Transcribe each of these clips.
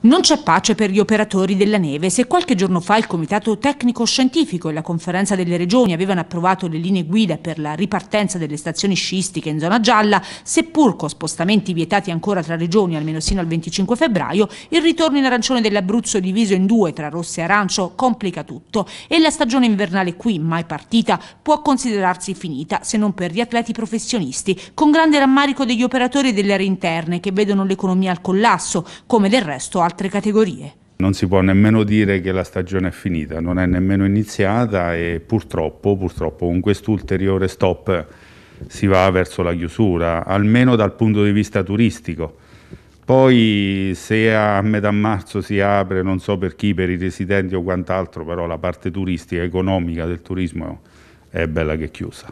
Non c'è pace per gli operatori della neve. Se qualche giorno fa il Comitato Tecnico Scientifico e la Conferenza delle Regioni avevano approvato le linee guida per la ripartenza delle stazioni sciistiche in zona gialla, seppur con spostamenti vietati ancora tra regioni almeno sino al 25 febbraio, il ritorno in arancione dell'Abruzzo diviso in due tra rosso e arancio complica tutto e la stagione invernale qui, mai partita, può considerarsi finita se non per gli atleti professionisti, con grande rammarico degli operatori delle aree interne che vedono l'economia al collasso, come del resto altre categorie. Non si può nemmeno dire che la stagione è finita, non è nemmeno iniziata e purtroppo, purtroppo con quest'ulteriore stop si va verso la chiusura, almeno dal punto di vista turistico. Poi se a metà marzo si apre, non so per chi, per i residenti o quant'altro, però la parte turistica, economica del turismo è bella che è chiusa.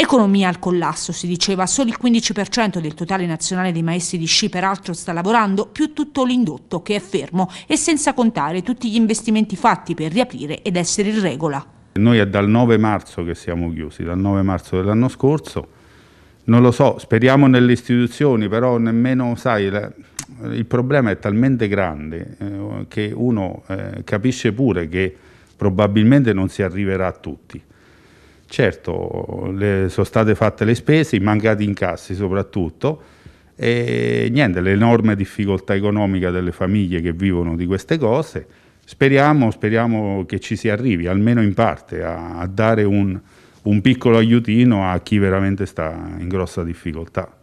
Economia al collasso, si diceva, solo il 15% del totale nazionale dei maestri di sci peraltro sta lavorando, più tutto l'indotto che è fermo e senza contare tutti gli investimenti fatti per riaprire ed essere in regola. Noi è dal 9 marzo che siamo chiusi, dal 9 marzo dell'anno scorso, non lo so, speriamo nelle istituzioni, però nemmeno, sai, la, il problema è talmente grande eh, che uno eh, capisce pure che probabilmente non si arriverà a tutti. Certo, le, sono state fatte le spese, i mancati incassi soprattutto e niente, l'enorme difficoltà economica delle famiglie che vivono di queste cose. Speriamo, speriamo che ci si arrivi, almeno in parte, a, a dare un, un piccolo aiutino a chi veramente sta in grossa difficoltà.